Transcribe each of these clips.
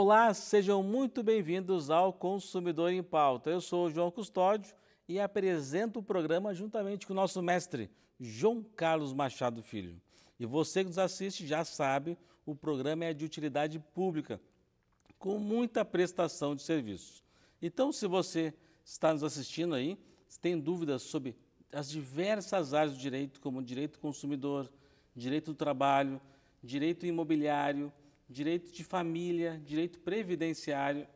Olá, sejam muito bem-vindos ao Consumidor em Pauta. Eu sou o João Custódio e apresento o programa juntamente com o nosso mestre, João Carlos Machado Filho. E você que nos assiste já sabe, o programa é de utilidade pública, com muita prestação de serviços. Então, se você está nos assistindo aí, se tem dúvidas sobre as diversas áreas do direito, como direito consumidor, direito do trabalho, direito imobiliário, direito de família, direito previdenciário,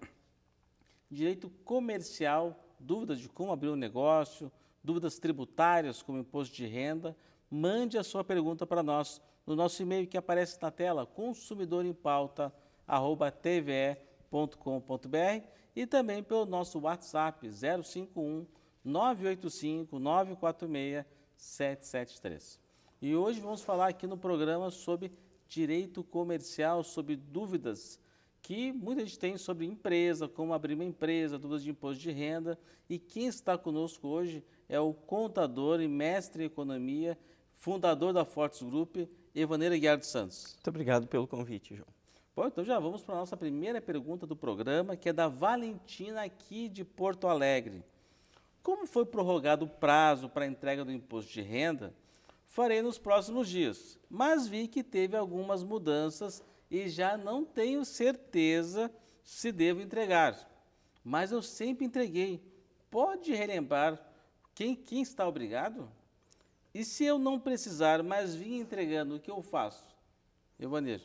direito comercial, dúvidas de como abrir um negócio, dúvidas tributárias como imposto de renda, mande a sua pergunta para nós no nosso e-mail que aparece na tela, consumidorempauta@tve.com.br e também pelo nosso WhatsApp 051 985 946 773. E hoje vamos falar aqui no programa sobre direito comercial sobre dúvidas que muita gente tem sobre empresa, como abrir uma empresa, dúvidas de imposto de renda. E quem está conosco hoje é o contador e mestre em economia, fundador da Fortes Group, Evaneira Guiardo Santos. Muito obrigado pelo convite, João. Bom, então já vamos para a nossa primeira pergunta do programa, que é da Valentina aqui de Porto Alegre. Como foi prorrogado o prazo para a entrega do imposto de renda farei nos próximos dias, mas vi que teve algumas mudanças e já não tenho certeza se devo entregar. Mas eu sempre entreguei. Pode relembrar quem, quem está obrigado? E se eu não precisar, mas vim entregando, o que eu faço? Ivanir.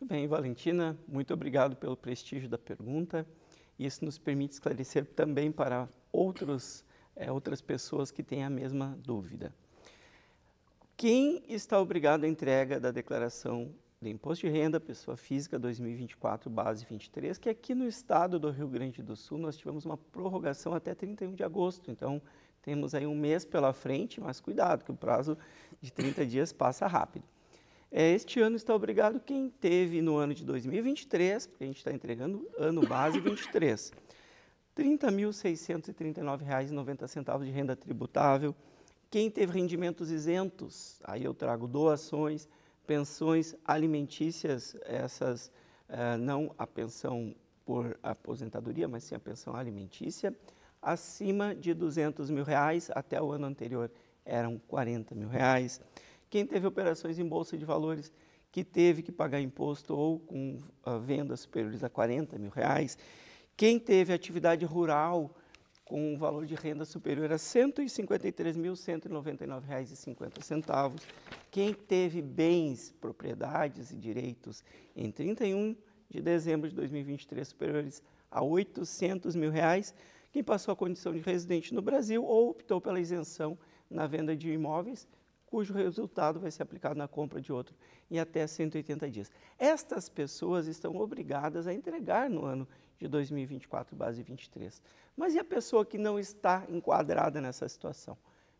Muito bem, Valentina, muito obrigado pelo prestígio da pergunta. Isso nos permite esclarecer também para outros, é, outras pessoas que têm a mesma dúvida. Quem está obrigado à entrega da declaração de imposto de renda, pessoa física 2024, base 23, que aqui no estado do Rio Grande do Sul nós tivemos uma prorrogação até 31 de agosto. Então, temos aí um mês pela frente, mas cuidado, que o prazo de 30 dias passa rápido. É, este ano está obrigado quem teve no ano de 2023, porque a gente está entregando ano base 23, R$ 30.639,90 de renda tributável, quem teve rendimentos isentos, aí eu trago doações, pensões alimentícias, essas eh, não a pensão por aposentadoria, mas sim a pensão alimentícia, acima de 200 mil reais, até o ano anterior eram 40 mil reais. Quem teve operações em bolsa de valores que teve que pagar imposto ou com uh, ah, vendas superiores a 40 mil reais. Quem teve atividade rural com um valor de renda superior a R$ 153.199,50. Quem teve bens, propriedades e direitos em 31 de dezembro de 2023 superiores a R$ 800 mil, reais, quem passou a condição de residente no Brasil ou optou pela isenção na venda de imóveis, cujo resultado vai ser aplicado na compra de outro em até 180 dias. Estas pessoas estão obrigadas a entregar no ano de 2024, base 23. Mas e a pessoa que não está enquadrada nessa situação?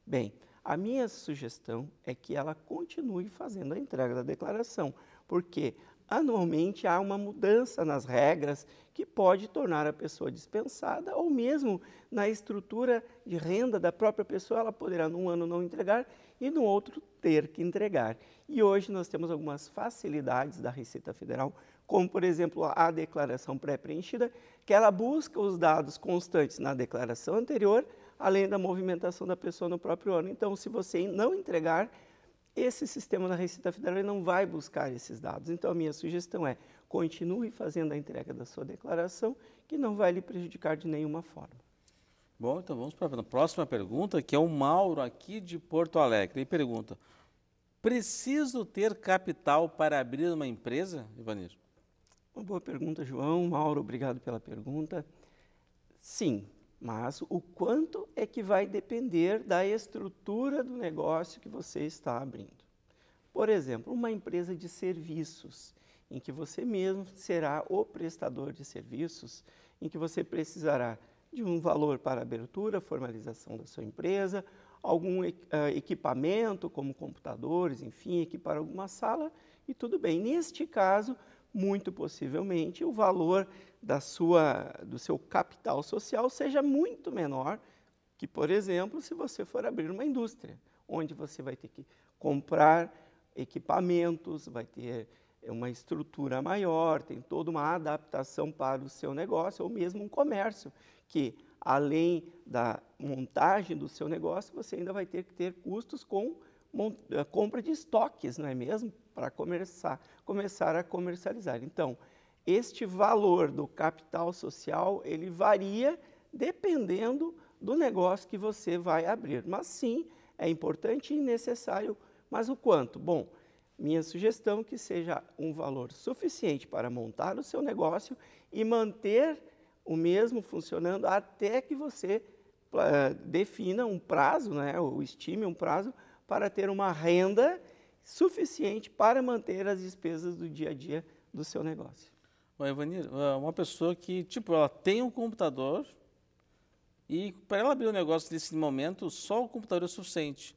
Bem, a minha sugestão é que ela continue fazendo a entrega da declaração, porque anualmente há uma mudança nas regras que pode tornar a pessoa dispensada ou mesmo na estrutura de renda da própria pessoa, ela poderá num ano não entregar e no outro ter que entregar. E hoje nós temos algumas facilidades da Receita Federal como por exemplo a declaração pré-preenchida, que ela busca os dados constantes na declaração anterior, além da movimentação da pessoa no próprio ano. Então, se você não entregar, esse sistema da Receita Federal não vai buscar esses dados. Então, a minha sugestão é continue fazendo a entrega da sua declaração, que não vai lhe prejudicar de nenhuma forma. Bom, então vamos para a próxima pergunta, que é o Mauro aqui de Porto Alegre. Ele pergunta: preciso ter capital para abrir uma empresa, Ivanir? Uma boa pergunta, João. Mauro, obrigado pela pergunta. Sim, mas o quanto é que vai depender da estrutura do negócio que você está abrindo. Por exemplo, uma empresa de serviços, em que você mesmo será o prestador de serviços, em que você precisará de um valor para abertura, formalização da sua empresa, algum ah, equipamento, como computadores, enfim, equipar alguma sala, e tudo bem. Neste caso, muito possivelmente o valor da sua, do seu capital social seja muito menor que, por exemplo, se você for abrir uma indústria, onde você vai ter que comprar equipamentos, vai ter é, uma estrutura maior, tem toda uma adaptação para o seu negócio, ou mesmo um comércio, que além da montagem do seu negócio, você ainda vai ter que ter custos com eh, compra de estoques, não é mesmo? para começar, começar a comercializar. Então, este valor do capital social, ele varia dependendo do negócio que você vai abrir. Mas sim, é importante e necessário, mas o quanto? Bom, minha sugestão é que seja um valor suficiente para montar o seu negócio e manter o mesmo funcionando até que você uh, defina um prazo, né, ou estime um prazo para ter uma renda suficiente para manter as despesas do dia a dia do seu negócio. Bom, Ivanir, é, uma pessoa que, tipo, ela tem um computador e para ela abrir um negócio nesse momento, só o computador é suficiente.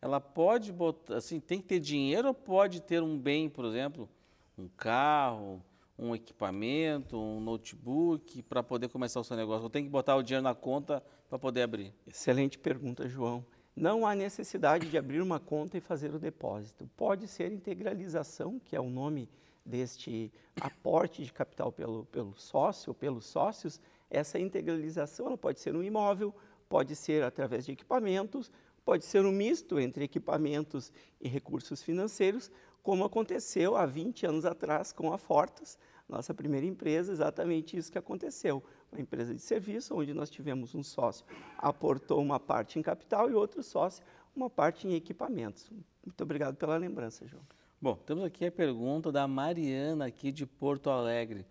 Ela pode botar, assim, tem que ter dinheiro ou pode ter um bem, por exemplo, um carro, um equipamento, um notebook para poder começar o seu negócio? Ou tem que botar o dinheiro na conta para poder abrir? Excelente pergunta, João. Não há necessidade de abrir uma conta e fazer o depósito. Pode ser integralização, que é o nome deste aporte de capital pelo, pelo sócio, pelos sócios. Essa integralização ela pode ser um imóvel, pode ser através de equipamentos, pode ser um misto entre equipamentos e recursos financeiros, como aconteceu há 20 anos atrás com a Fortas, nossa primeira empresa, exatamente isso que aconteceu. Uma empresa de serviço, onde nós tivemos um sócio aportou uma parte em capital e outro sócio uma parte em equipamentos. Muito obrigado pela lembrança, João. Bom, temos aqui a pergunta da Mariana, aqui de Porto Alegre.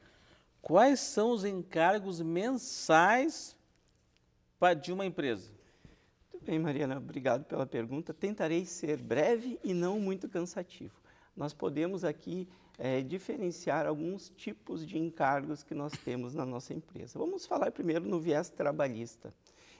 Quais são os encargos mensais de uma empresa? Muito bem, Mariana, obrigado pela pergunta. Tentarei ser breve e não muito cansativo. Nós podemos aqui é, diferenciar alguns tipos de encargos que nós temos na nossa empresa. Vamos falar primeiro no viés trabalhista,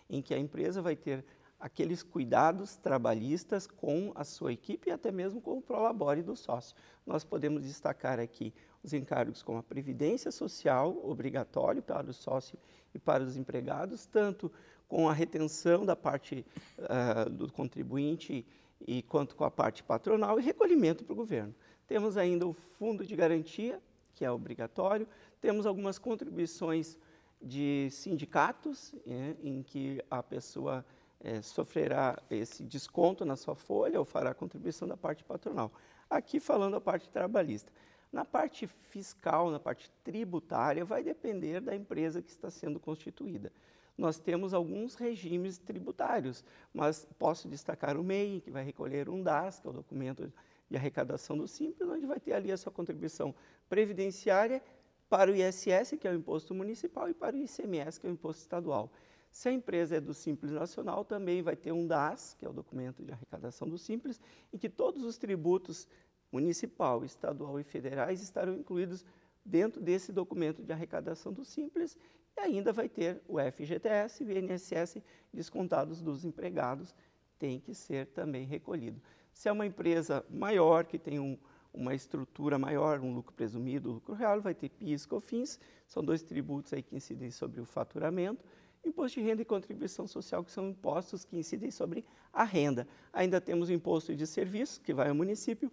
em que a empresa vai ter aqueles cuidados trabalhistas com a sua equipe e até mesmo com o prolabore do sócio. Nós podemos destacar aqui os encargos como a previdência social, obrigatório para o sócio e para os empregados, tanto com a retenção da parte uh, do contribuinte e quanto com a parte patronal e recolhimento para o governo. Temos ainda o fundo de garantia, que é obrigatório, temos algumas contribuições de sindicatos, é, em que a pessoa é, sofrerá esse desconto na sua folha ou fará contribuição da parte patronal. Aqui falando a parte trabalhista. Na parte fiscal, na parte tributária, vai depender da empresa que está sendo constituída. Nós temos alguns regimes tributários, mas posso destacar o MEI, que vai recolher um DAS, que é o documento de arrecadação do Simples, onde vai ter ali a sua contribuição previdenciária para o ISS, que é o imposto municipal, e para o ICMS, que é o imposto estadual. Se a empresa é do Simples Nacional, também vai ter um DAS, que é o documento de arrecadação do Simples, em que todos os tributos municipal, estadual e federais estarão incluídos dentro desse documento de arrecadação do Simples e ainda vai ter o FGTS e o INSS descontados dos empregados, tem que ser também recolhido. Se é uma empresa maior, que tem um, uma estrutura maior, um lucro presumido, um lucro real, vai ter PIS, COFINS, são dois tributos aí que incidem sobre o faturamento, imposto de renda e contribuição social, que são impostos que incidem sobre a renda. Ainda temos o imposto de serviço, que vai ao município,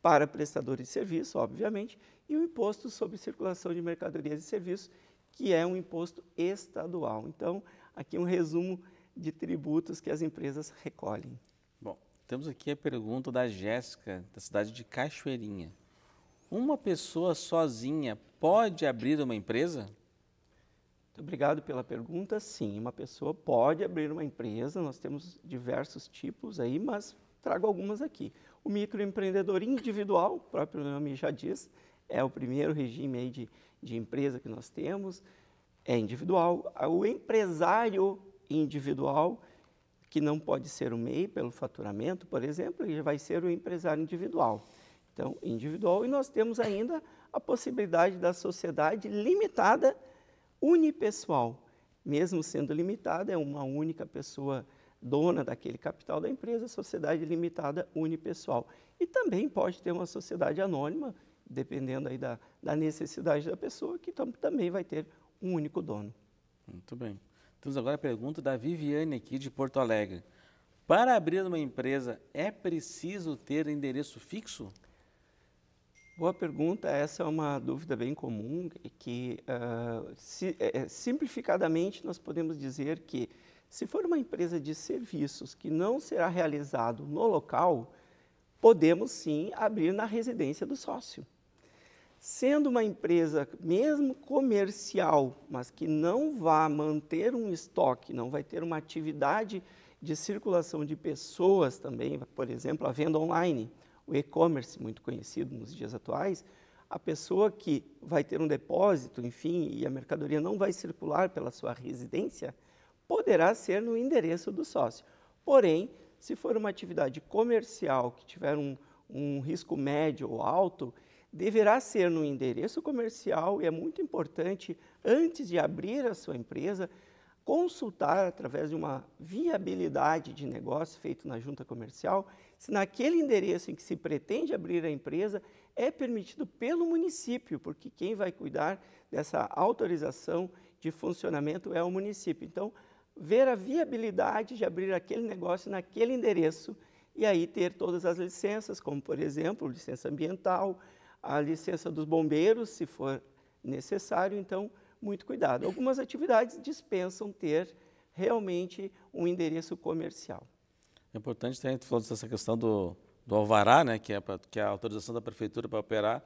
para prestadores de serviço, obviamente, e o imposto sobre circulação de mercadorias e serviços, que é um imposto estadual. Então, aqui um resumo de tributos que as empresas recolhem. Bom, temos aqui a pergunta da Jéssica, da cidade de Cachoeirinha. Uma pessoa sozinha pode abrir uma empresa? Muito obrigado pela pergunta. Sim, uma pessoa pode abrir uma empresa. Nós temos diversos tipos aí, mas trago algumas aqui. O microempreendedor individual, o próprio nome já diz, é o primeiro regime aí de, de empresa que nós temos, é individual. O empresário individual que não pode ser o MEI pelo faturamento, por exemplo, ele vai ser o empresário individual. Então, individual, e nós temos ainda a possibilidade da sociedade limitada unipessoal. Mesmo sendo limitada, é uma única pessoa dona daquele capital da empresa, sociedade limitada unipessoal. E também pode ter uma sociedade anônima, dependendo aí da, da necessidade da pessoa, que também vai ter um único dono. Muito bem. Temos agora a pergunta da Viviane aqui de Porto Alegre. Para abrir uma empresa, é preciso ter endereço fixo? Boa pergunta. Essa é uma dúvida bem comum que, uh, é, simplificadamente, nós podemos dizer que se for uma empresa de serviços que não será realizado no local, podemos sim abrir na residência do sócio. Sendo uma empresa, mesmo comercial, mas que não vá manter um estoque, não vai ter uma atividade de circulação de pessoas também, por exemplo, a venda online, o e-commerce, muito conhecido nos dias atuais, a pessoa que vai ter um depósito, enfim, e a mercadoria não vai circular pela sua residência, poderá ser no endereço do sócio. Porém, se for uma atividade comercial que tiver um, um risco médio ou alto, deverá ser no endereço comercial e é muito importante, antes de abrir a sua empresa, consultar através de uma viabilidade de negócio feito na junta comercial, se naquele endereço em que se pretende abrir a empresa é permitido pelo município, porque quem vai cuidar dessa autorização de funcionamento é o município. Então, ver a viabilidade de abrir aquele negócio naquele endereço e aí ter todas as licenças, como por exemplo, licença ambiental, a licença dos bombeiros, se for necessário, então muito cuidado. Algumas atividades dispensam ter realmente um endereço comercial. É importante ter falou dessa questão do, do alvará, né, que é, pra, que é a autorização da prefeitura para operar.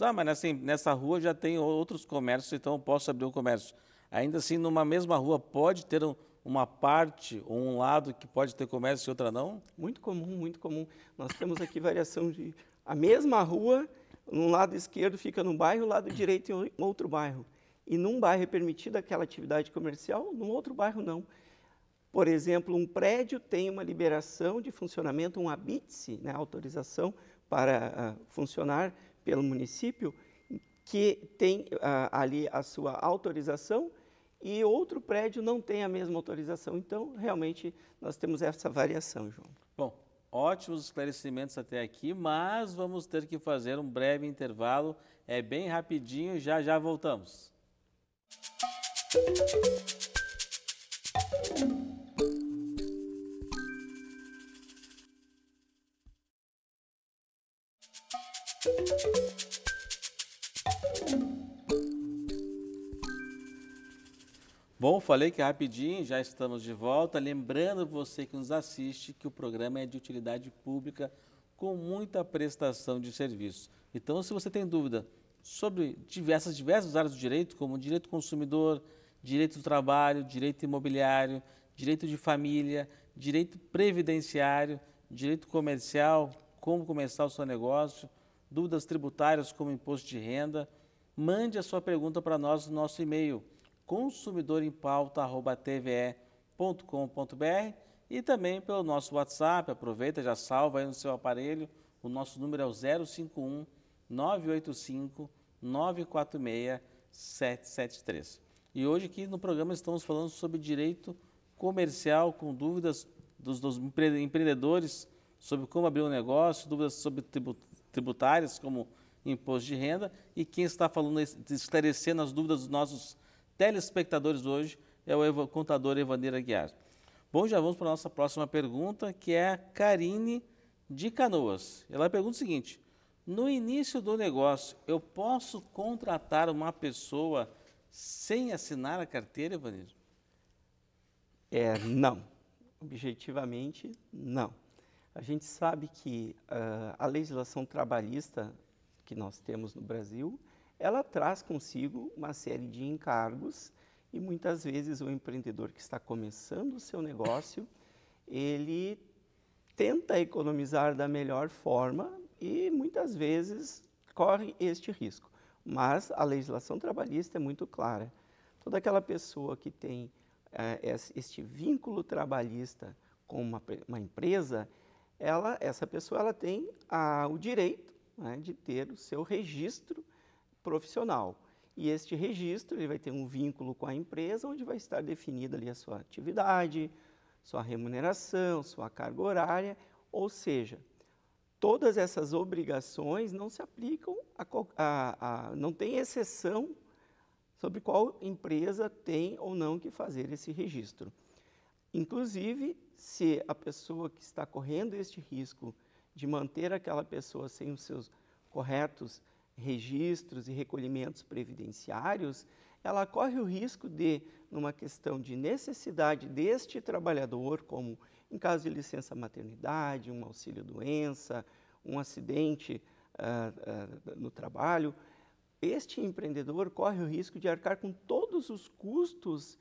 Ah, mas assim, nessa rua já tem outros comércios, então eu posso abrir um comércio. Ainda assim, numa mesma rua pode ter um, uma parte ou um lado que pode ter comércio e outra não? Muito comum, muito comum. Nós temos aqui variação de a mesma rua um lado esquerdo fica num bairro, o lado direito em outro bairro. E num bairro é permitida aquela atividade comercial, num outro bairro não. Por exemplo, um prédio tem uma liberação de funcionamento, um habite né, autorização para uh, funcionar pelo município, que tem uh, ali a sua autorização e outro prédio não tem a mesma autorização. Então, realmente, nós temos essa variação, João. Bom, ótimos esclarecimentos até aqui, mas vamos ter que fazer um breve intervalo. É bem rapidinho, já já voltamos. Música falei que rapidinho, já estamos de volta. Lembrando você que nos assiste que o programa é de utilidade pública com muita prestação de serviços. Então, se você tem dúvida sobre diversas, diversas áreas do direito, como direito consumidor, direito do trabalho, direito imobiliário, direito de família, direito previdenciário, direito comercial, como começar o seu negócio, dúvidas tributárias como imposto de renda, mande a sua pergunta para nós no nosso e-mail consumidorempauta.tve.com.br e também pelo nosso WhatsApp. Aproveita, já salva aí no seu aparelho. O nosso número é o 051 985 946 773. E hoje aqui no programa estamos falando sobre direito comercial com dúvidas dos, dos empreendedores sobre como abrir um negócio, dúvidas sobre tributárias como imposto de renda e quem está falando esclarecendo as dúvidas dos nossos telespectadores hoje é o contador Evander Aguiar. Bom, já vamos para a nossa próxima pergunta, que é a Karine de Canoas. Ela pergunta o seguinte: no início do negócio, eu posso contratar uma pessoa sem assinar a carteira, Evander? É, não. Objetivamente, não. A gente sabe que uh, a legislação trabalhista que nós temos no Brasil, ela traz consigo uma série de encargos e muitas vezes o empreendedor que está começando o seu negócio, ele tenta economizar da melhor forma e muitas vezes corre este risco. Mas a legislação trabalhista é muito clara. Toda aquela pessoa que tem eh, este vínculo trabalhista com uma, uma empresa, ela, essa pessoa ela tem o direito né, de ter o seu registro profissional. E este registro ele vai ter um vínculo com a empresa, onde vai estar definida ali a sua atividade, sua remuneração, sua carga horária, ou seja, todas essas obrigações não se aplicam a, a, a não tem exceção sobre qual empresa tem ou não que fazer esse registro. Inclusive, se a pessoa que está correndo este risco de manter aquela pessoa sem os seus corretos registros e recolhimentos previdenciários, ela corre o risco de, numa questão de necessidade deste trabalhador, como em caso de licença maternidade, um auxílio doença, um acidente uh, uh, no trabalho, este empreendedor corre o risco de arcar com todos os custos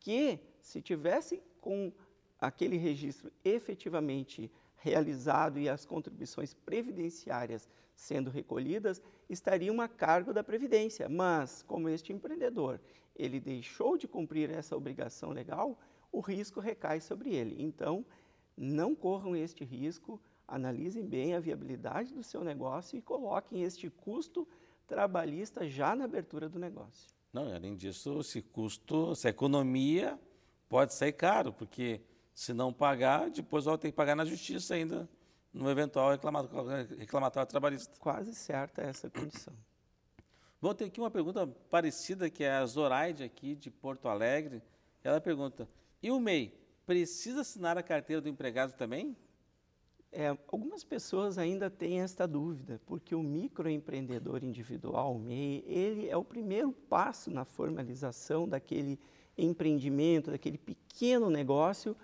que, se tivesse com aquele registro efetivamente realizado e as contribuições previdenciárias sendo recolhidas estariam a cargo da Previdência. Mas, como este empreendedor ele deixou de cumprir essa obrigação legal, o risco recai sobre ele. Então, não corram este risco, analisem bem a viabilidade do seu negócio e coloquem este custo trabalhista já na abertura do negócio. Não, além disso, esse custo, essa economia pode sair caro, porque se não pagar, depois vai ter que pagar na justiça ainda, no eventual reclamatório, reclamatório trabalhista. Quase certa essa condição. Bom, tem aqui uma pergunta parecida, que é a Zoraide aqui de Porto Alegre. Ela pergunta, e o MEI, precisa assinar a carteira do empregado também? É, algumas pessoas ainda têm esta dúvida, porque o microempreendedor individual, o MEI, ele é o primeiro passo na formalização daquele empreendimento, daquele pequeno negócio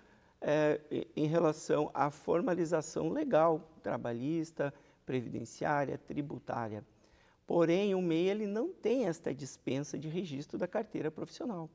é, em relação à formalização legal, trabalhista, previdenciária, tributária. Porém, o MEI ele não tem esta dispensa de registro da carteira profissional.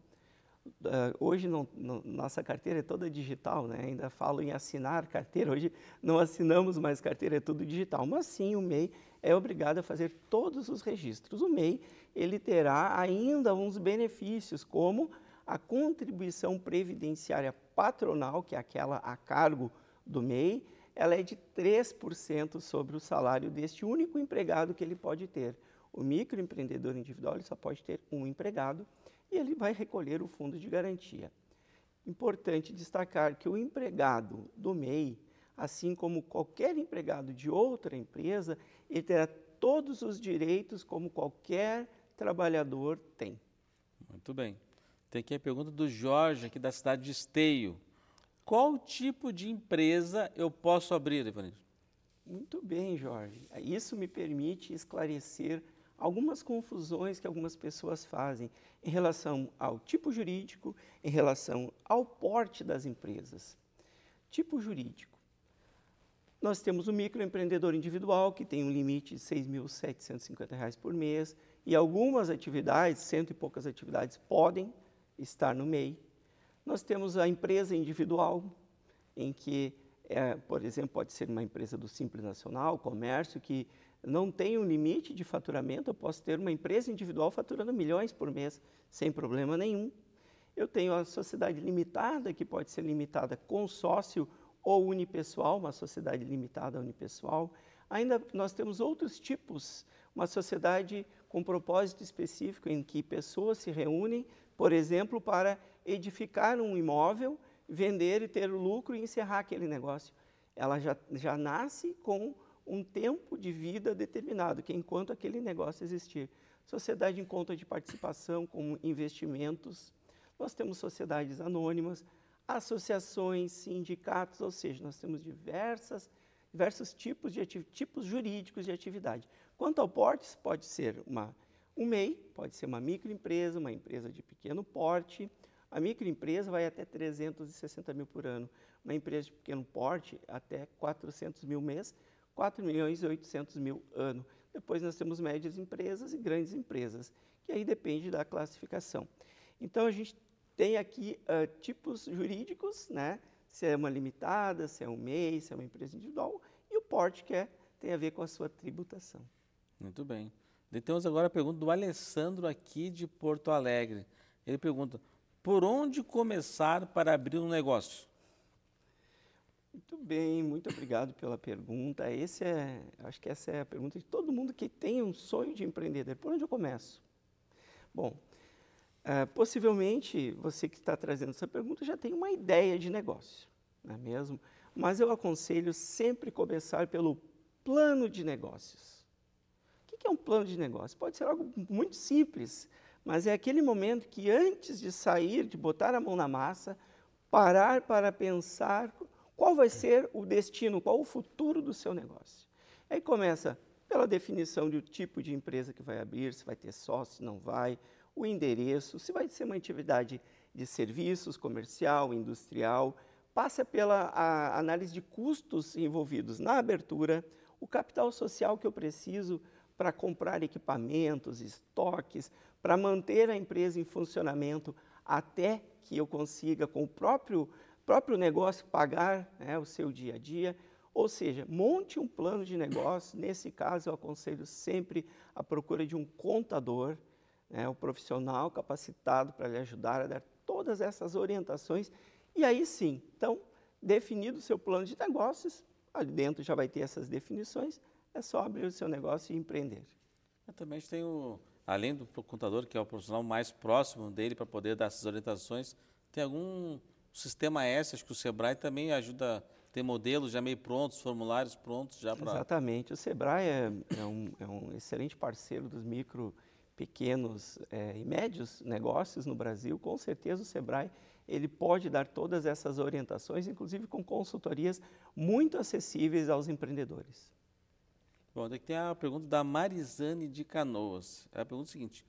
Uh, hoje, não, não, nossa carteira é toda digital, né? ainda falo em assinar carteira, hoje não assinamos mais carteira, é tudo digital. Mas sim, o MEI é obrigado a fazer todos os registros. O MEI ele terá ainda uns benefícios, como a contribuição previdenciária patronal, que é aquela a cargo do MEI, ela é de 3% sobre o salário deste único empregado que ele pode ter. O microempreendedor individual só pode ter um empregado e ele vai recolher o fundo de garantia. Importante destacar que o empregado do MEI, assim como qualquer empregado de outra empresa, ele terá todos os direitos como qualquer trabalhador tem. Muito bem. Tem aqui a pergunta do Jorge, aqui da cidade de Esteio. Qual tipo de empresa eu posso abrir, Ivanildo? Muito bem, Jorge. Isso me permite esclarecer algumas confusões que algumas pessoas fazem em relação ao tipo jurídico, em relação ao porte das empresas. Tipo jurídico. Nós temos o microempreendedor individual, que tem um limite de R$ 6.750 por mês, e algumas atividades, cento e poucas atividades, podem estar no MEI. Nós temos a empresa individual, em que, é, por exemplo, pode ser uma empresa do Simples Nacional, comércio, que não tem um limite de faturamento, eu posso ter uma empresa individual faturando milhões por mês, sem problema nenhum. Eu tenho a sociedade limitada, que pode ser limitada com sócio ou unipessoal, uma sociedade limitada unipessoal. Ainda nós temos outros tipos, uma sociedade com propósito específico em que pessoas se reúnem por exemplo, para edificar um imóvel, vender e ter lucro e encerrar aquele negócio. Ela já, já nasce com um tempo de vida determinado, que é enquanto aquele negócio existir. Sociedade em conta de participação, como investimentos, nós temos sociedades anônimas, associações, sindicatos, ou seja, nós temos diversas, diversos tipos, de tipos jurídicos de atividade. Quanto ao porte, pode ser uma o MEI pode ser uma microempresa, uma empresa de pequeno porte. A microempresa vai até 360 mil por ano. Uma empresa de pequeno porte até 400 mil mês, 4 milhões e 800 mil ano. Depois nós temos médias empresas e grandes empresas, que aí depende da classificação. Então a gente tem aqui uh, tipos jurídicos, né? se é uma limitada, se é um MEI, se é uma empresa individual, e o porte que é, tem a ver com a sua tributação. Muito bem. Temos agora a pergunta do Alessandro aqui de Porto Alegre. Ele pergunta, por onde começar para abrir um negócio? Muito bem, muito obrigado pela pergunta. Esse é, acho que essa é a pergunta de todo mundo que tem um sonho de empreender. Por onde eu começo? Bom, uh, possivelmente você que está trazendo essa pergunta já tem uma ideia de negócio, não é mesmo? Mas eu aconselho sempre começar pelo plano de negócios. O que é um plano de negócio? Pode ser algo muito simples, mas é aquele momento que antes de sair, de botar a mão na massa, parar para pensar qual vai ser o destino, qual o futuro do seu negócio. Aí começa pela definição do tipo de empresa que vai abrir, se vai ter sócio, se não vai, o endereço, se vai ser uma atividade de serviços, comercial, industrial, passa pela análise de custos envolvidos na abertura, o capital social que eu preciso para comprar equipamentos, estoques, para manter a empresa em funcionamento até que eu consiga, com o próprio, próprio negócio, pagar né, o seu dia a dia. Ou seja, monte um plano de negócio. Nesse caso, eu aconselho sempre a procura de um contador, né, um profissional capacitado para lhe ajudar a dar todas essas orientações. E aí sim, então, definido o seu plano de negócios, ali dentro já vai ter essas definições, é só abrir o seu negócio e empreender. Eu também tem o, além do contador, que é o profissional mais próximo dele para poder dar essas orientações, tem algum sistema S, acho que o Sebrae também ajuda, tem modelos já meio prontos, formulários prontos já para... Exatamente, o Sebrae é, é, um, é, um, excelente parceiro dos micro, pequenos é, e médios negócios no Brasil, com certeza o Sebrae ele pode dar todas essas orientações, inclusive com consultorias muito acessíveis aos empreendedores. Bom, aqui tem a pergunta da Marizane de Canoas. Ela pergunta o seguinte: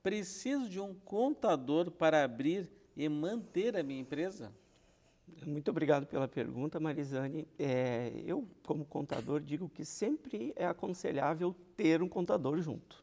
preciso de um contador para abrir e manter a minha empresa? Muito obrigado pela pergunta, Marizane. É, eu, como contador, digo que sempre é aconselhável ter um contador junto,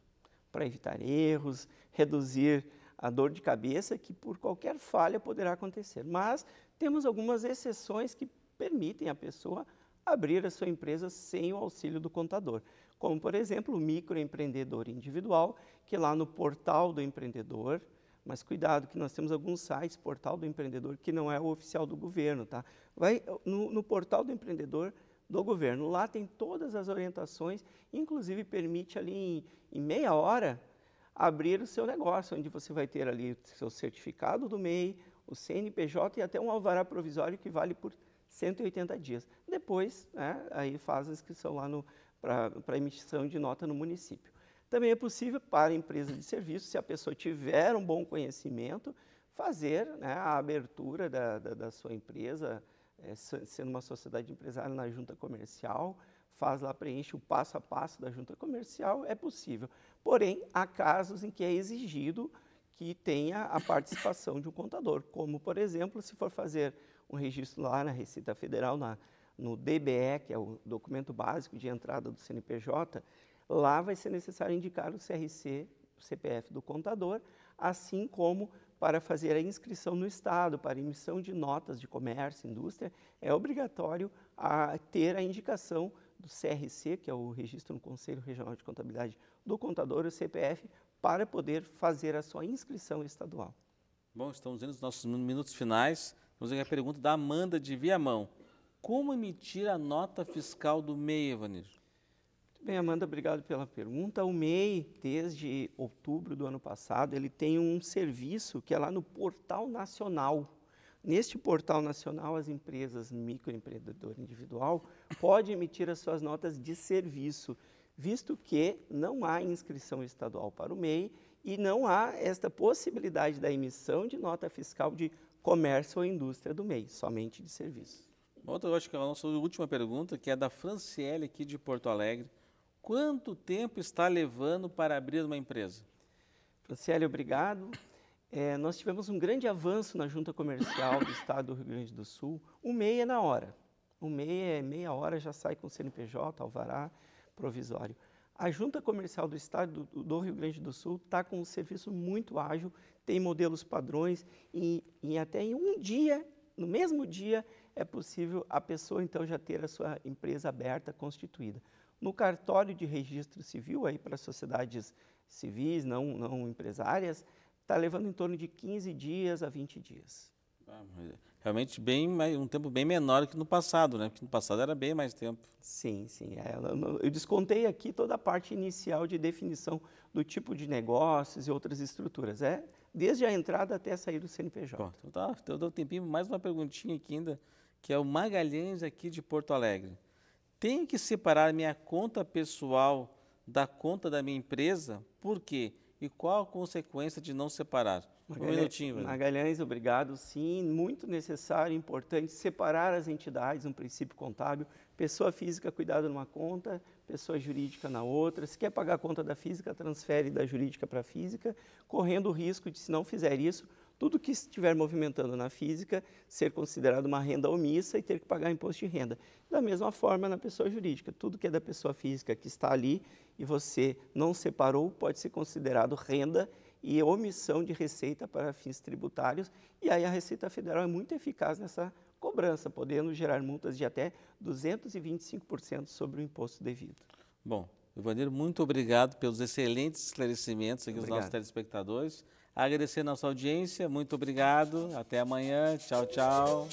para evitar erros, reduzir a dor de cabeça que por qualquer falha poderá acontecer. Mas temos algumas exceções que permitem a pessoa abrir a sua empresa sem o auxílio do contador. Como, por exemplo, o microempreendedor individual, que lá no portal do empreendedor, mas cuidado que nós temos alguns sites, portal do empreendedor, que não é o oficial do governo, tá? Vai no, no portal do empreendedor do governo, lá tem todas as orientações, inclusive permite ali em, em meia hora abrir o seu negócio, onde você vai ter ali o seu certificado do MEI, o CNPJ e até um alvará provisório que vale por 180 dias. Depois, né, aí faz a inscrição lá para emissão de nota no município. Também é possível para a empresa de serviço, se a pessoa tiver um bom conhecimento, fazer né, a abertura da, da, da sua empresa, é, sendo uma sociedade empresária na junta comercial, faz lá, preenche o passo a passo da junta comercial, é possível. Porém, há casos em que é exigido que tenha a participação de um contador, como, por exemplo, se for fazer um registro lá na Receita Federal, na, no DBE, que é o documento básico de entrada do CNPJ, lá vai ser necessário indicar o CRC, o CPF do contador, assim como para fazer a inscrição no Estado, para emissão de notas de comércio, indústria, é obrigatório a ter a indicação do CRC, que é o Registro no Conselho Regional de Contabilidade do Contador, o CPF, para poder fazer a sua inscrição estadual. Bom, estamos nos nossos minutos finais. Vamos ver a pergunta da Amanda de Viamão. Como emitir a nota fiscal do MEI, Evanilson? Muito bem, Amanda, obrigado pela pergunta. O MEI, desde outubro do ano passado, ele tem um serviço que é lá no Portal Nacional. Neste Portal Nacional, as empresas microempreendedor individual pode emitir as suas notas de serviço visto que não há inscrição estadual para o MEI e não há esta possibilidade da emissão de nota fiscal de comércio ou indústria do MEI, somente de serviços. Outra, então, acho que é a nossa última pergunta, que é da Franciele aqui de Porto Alegre. Quanto tempo está levando para abrir uma empresa? Franciele, obrigado. É, nós tivemos um grande avanço na junta comercial do estado do Rio Grande do Sul. O MEI é na hora. O MEI é meia hora, já sai com o CNPJ, alvará provisório. A Junta Comercial do Estado do Rio Grande do Sul está com um serviço muito ágil, tem modelos padrões e, e até em um dia, no mesmo dia, é possível a pessoa então já ter a sua empresa aberta, constituída. No cartório de registro civil, aí para sociedades civis, não, não empresárias, está levando em torno de 15 dias a 20 dias. Ah, realmente bem, um tempo bem menor que no passado, né? Porque no passado era bem mais tempo. Sim, sim. É, eu descontei aqui toda a parte inicial de definição do tipo de negócios e outras estruturas. É desde a entrada até a saída do CNPJ. Bom, então, tá, então dou um tempinho, mais uma perguntinha aqui ainda, que é o Magalhães aqui de Porto Alegre. Tenho que separar minha conta pessoal da conta da minha empresa, por quê? Porque e qual a consequência de não separar? Magalhães, um minutinho. Velho. Magalhães, obrigado. Sim, muito necessário, importante separar as entidades, um princípio contábil. Pessoa física cuidado numa conta, pessoa jurídica na outra. Se quer pagar a conta da física, transfere da jurídica para a física, correndo o risco de, se não fizer isso, tudo que estiver movimentando na física ser considerado uma renda omissa e ter que pagar imposto de renda. Da mesma forma, na pessoa jurídica, tudo que é da pessoa física que está ali e você não separou pode ser considerado renda e omissão de receita para fins tributários. E aí a Receita Federal é muito eficaz nessa cobrança, podendo gerar multas de até 225% sobre o imposto devido. Bom, Ivanir, muito obrigado pelos excelentes esclarecimentos aqui dos nossos telespectadores. Agradecer nossa audiência, muito obrigado. Até amanhã. Tchau, tchau.